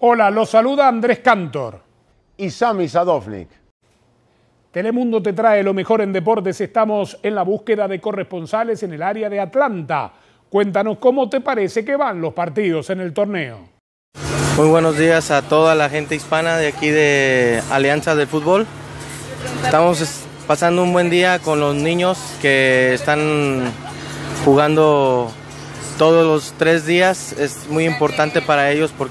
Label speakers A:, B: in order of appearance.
A: Hola, los saluda Andrés Cantor. Y Sami Sadovnik. Telemundo te trae lo mejor en deportes. Estamos en la búsqueda de corresponsales en el área de Atlanta. Cuéntanos cómo te parece que van los partidos en el torneo.
B: Muy buenos días a toda la gente hispana de aquí de Alianza del Fútbol. Estamos pasando un buen día con los niños que están jugando todos los tres días. Es muy importante para ellos porque